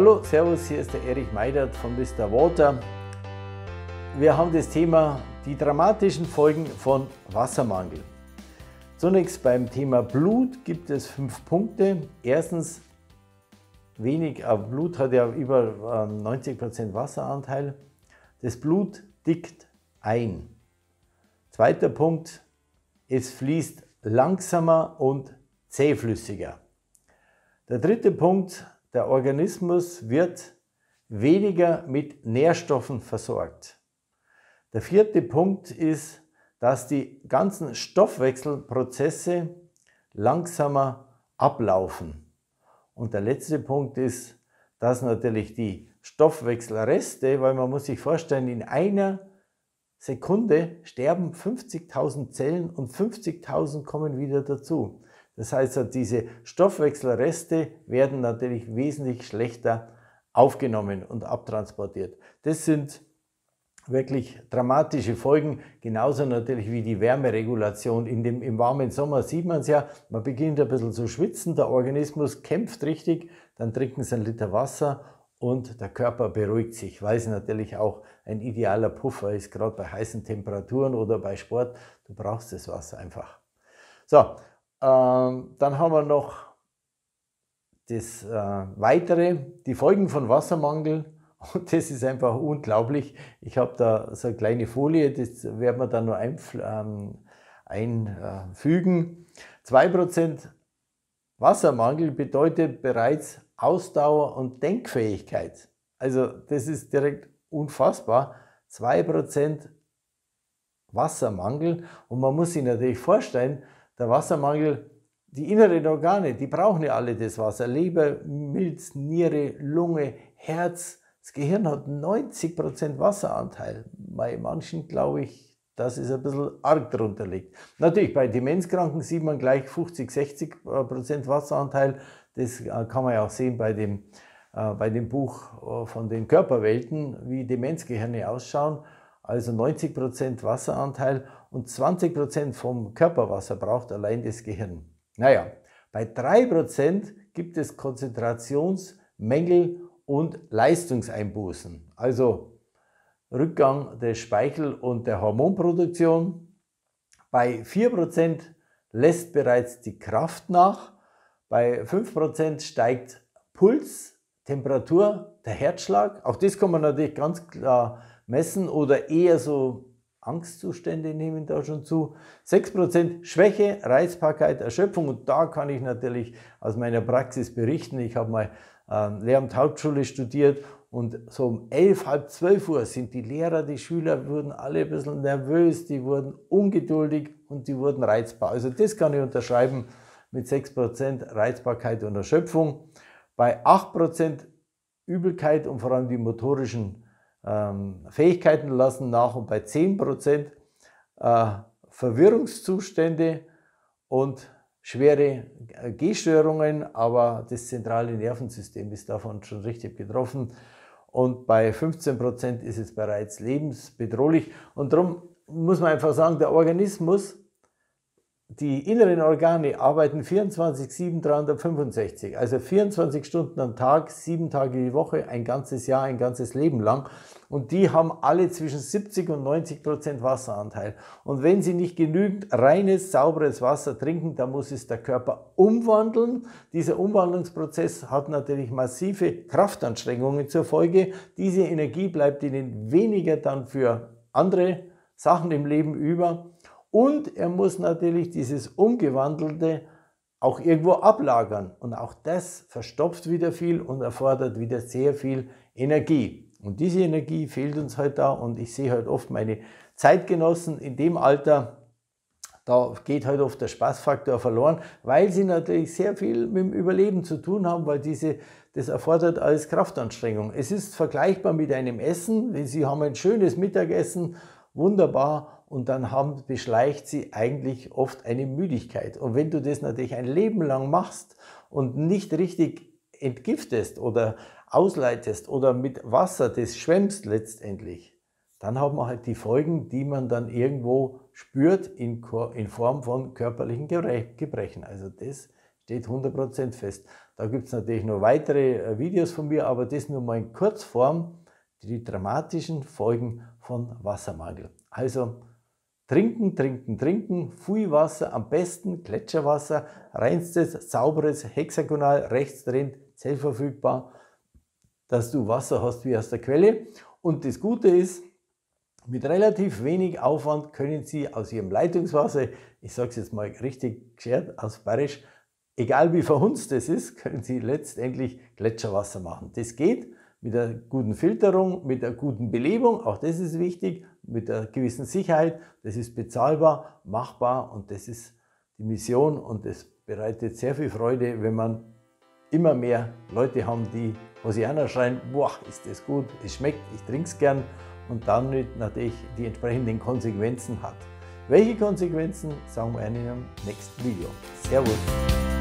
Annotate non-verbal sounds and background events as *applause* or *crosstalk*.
Hallo, Servus, hier ist der Erich Meidert von Mr. Water. Wir haben das Thema die dramatischen Folgen von Wassermangel. Zunächst beim Thema Blut gibt es fünf Punkte. Erstens, wenig äh, Blut hat ja über 90% äh, Wasseranteil. Das Blut dickt ein. Zweiter Punkt, es fließt langsamer und zähflüssiger. Der dritte Punkt, der Organismus wird weniger mit Nährstoffen versorgt. Der vierte Punkt ist, dass die ganzen Stoffwechselprozesse langsamer ablaufen. Und der letzte Punkt ist, dass natürlich die Stoffwechselreste, weil man muss sich vorstellen, in einer Sekunde sterben 50.000 Zellen und 50.000 kommen wieder dazu. Das heißt, diese Stoffwechselreste werden natürlich wesentlich schlechter aufgenommen und abtransportiert. Das sind wirklich dramatische Folgen, genauso natürlich wie die Wärmeregulation. In dem, Im warmen Sommer sieht man es ja, man beginnt ein bisschen zu schwitzen, der Organismus kämpft richtig, dann trinken sie einen Liter Wasser und der Körper beruhigt sich, weil es natürlich auch ein idealer Puffer ist, gerade bei heißen Temperaturen oder bei Sport. Du brauchst das Wasser einfach. So, ähm, dann haben wir noch das äh, Weitere, die Folgen von Wassermangel. *laughs* Und das ist einfach unglaublich. Ich habe da so eine kleine Folie, das werden wir dann noch ähm, einfügen. Ähm, ein, 2% Wassermangel bedeutet bereits Ausdauer und Denkfähigkeit. Also das ist direkt unfassbar. 2% Wassermangel. Und man muss sich natürlich vorstellen, der Wassermangel, die inneren Organe, die brauchen ja alle das Wasser. Leber, Milz, Niere, Lunge, Herz. Das Gehirn hat 90% Wasseranteil. Bei manchen glaube ich, dass es ein bisschen arg drunter liegt. Natürlich, bei Demenzkranken sieht man gleich 50, 60% Wasseranteil. Das äh, kann man ja auch sehen bei dem, äh, bei dem Buch äh, von den Körperwelten, wie Demenzgehirne ausschauen also 90% Wasseranteil und 20% vom Körperwasser braucht allein das Gehirn. Naja, bei 3% gibt es Konzentrationsmängel und Leistungseinbußen, also Rückgang des Speichel- und der Hormonproduktion. Bei 4% lässt bereits die Kraft nach, bei 5% steigt Puls, Temperatur, der Herzschlag. Auch das kann man natürlich ganz klar messen oder eher so Angstzustände nehmen da schon zu. 6% Schwäche, Reizbarkeit, Erschöpfung und da kann ich natürlich aus meiner Praxis berichten. Ich habe mal ähm, Lehramt Hauptschule studiert und so um 11, halb 12 Uhr sind die Lehrer, die Schüler wurden alle ein bisschen nervös, die wurden ungeduldig und die wurden reizbar. Also das kann ich unterschreiben mit 6% Reizbarkeit und Erschöpfung. Bei 8% Übelkeit und vor allem die motorischen ähm, Fähigkeiten lassen nach und bei 10% äh, Verwirrungszustände und schwere äh, Gehstörungen, aber das zentrale Nervensystem ist davon schon richtig betroffen. Und bei 15% ist es bereits lebensbedrohlich. Und darum muss man einfach sagen, der Organismus die inneren Organe arbeiten 24, 7, 365, also 24 Stunden am Tag, sieben Tage die Woche, ein ganzes Jahr, ein ganzes Leben lang. Und die haben alle zwischen 70 und 90 Prozent Wasseranteil. Und wenn sie nicht genügend reines, sauberes Wasser trinken, dann muss es der Körper umwandeln. Dieser Umwandlungsprozess hat natürlich massive Kraftanstrengungen zur Folge. Diese Energie bleibt ihnen weniger dann für andere Sachen im Leben über. Und er muss natürlich dieses Umgewandelte auch irgendwo ablagern. Und auch das verstopft wieder viel und erfordert wieder sehr viel Energie. Und diese Energie fehlt uns halt da. Und ich sehe halt oft meine Zeitgenossen in dem Alter, da geht halt oft der Spaßfaktor verloren, weil sie natürlich sehr viel mit dem Überleben zu tun haben, weil diese, das erfordert alles Kraftanstrengung. Es ist vergleichbar mit einem Essen. Sie haben ein schönes Mittagessen wunderbar und dann haben, beschleicht sie eigentlich oft eine Müdigkeit. Und wenn du das natürlich ein Leben lang machst und nicht richtig entgiftest oder ausleitest oder mit Wasser das schwemmst letztendlich, dann haben wir halt die Folgen, die man dann irgendwo spürt in, in Form von körperlichen Gebrechen. Also das steht 100% fest. Da gibt es natürlich noch weitere äh, Videos von mir, aber das nur mal in Kurzform die dramatischen Folgen von Wassermangel. Also trinken, trinken, trinken, Fui-Wasser, am besten Gletscherwasser, reinstes, sauberes, hexagonal, rechts drin, zellverfügbar, dass du Wasser hast wie aus der Quelle. Und das Gute ist, mit relativ wenig Aufwand können Sie aus Ihrem Leitungswasser, ich sage es jetzt mal richtig geschert aus Bayerisch, egal wie verhunzt es ist, können Sie letztendlich Gletscherwasser machen. Das geht, mit einer guten Filterung, mit einer guten Belebung, auch das ist wichtig, mit einer gewissen Sicherheit, das ist bezahlbar, machbar und das ist die Mission und das bereitet sehr viel Freude, wenn man immer mehr Leute haben, die Hosiana schreien, boah, ist das gut, es schmeckt, ich trinke es gern und dann natürlich die entsprechenden Konsequenzen hat. Welche Konsequenzen, sagen wir in einem nächsten Video. Servus!